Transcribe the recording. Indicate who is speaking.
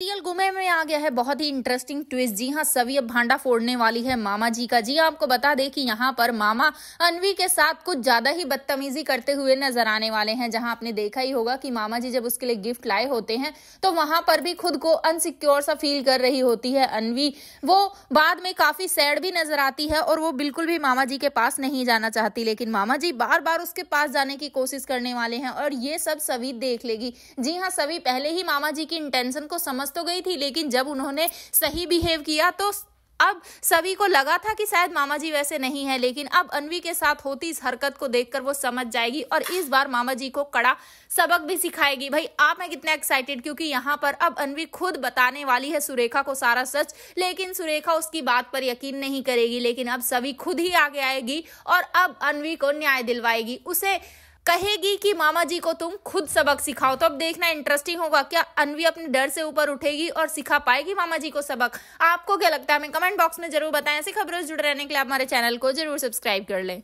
Speaker 1: TL गुमे में आ गया है बहुत ही इंटरेस्टिंग ट्विस्ट जी हाँ सभी अब भांडा फोड़ने वाली है मामा जी का जी आपको बता दें कि यहाँ पर मामा अनवी के साथ कुछ ज्यादा ही बदतमीजी करते हुए नजर आने वाले हैं जहाँ आपने देखा ही होगा कि मामा जी जब उसके लिए गिफ्ट लाए होते हैं तो वहां पर भी खुद को अनसिक्योर सा फील कर रही होती है अनवी वो बाद में काफी सैड भी नजर आती है और वो बिल्कुल भी मामा जी के पास नहीं जाना चाहती लेकिन मामा जी बार बार उसके पास जाने की कोशिश करने वाले हैं और ये सब सभी देख लेगी जी हाँ सभी पहले ही मामा जी की इंटेंशन को समझ फंस तो गई थी लेकिन जब उन्होंने सही बिहेव किया तो अब सभी को लगा था कि शायद मामा जी वैसे नहीं है लेकिन अब अनवी के साथ होती इस हरकत को देखकर वो समझ जाएगी और इस बार मामा जी को कड़ा सबक भी सिखाएगी भाई आप मैं कितना एक्साइटेड क्योंकि यहाँ पर अब अनवी खुद बताने वाली है सुरेखा को सारा सच लेकिन सुरेखा उसकी बात पर यकीन नहीं करेगी लेकिन अब सभी खुद ही आगे आएगी और अब अनवी को न्याय दिलवाएगी उसे कहेगी कि मामा जी को तुम खुद सबक सिखाओ तो अब देखना इंटरेस्टिंग होगा क्या अनवी अपने डर से ऊपर उठेगी और सिखा पाएगी मामा जी को सबक आपको क्या लगता है हमें कमेंट बॉक्स में जरूर बताएं ऐसी खबरों से जुड़े रहने के लिए आप हमारे चैनल को जरूर सब्सक्राइब कर लें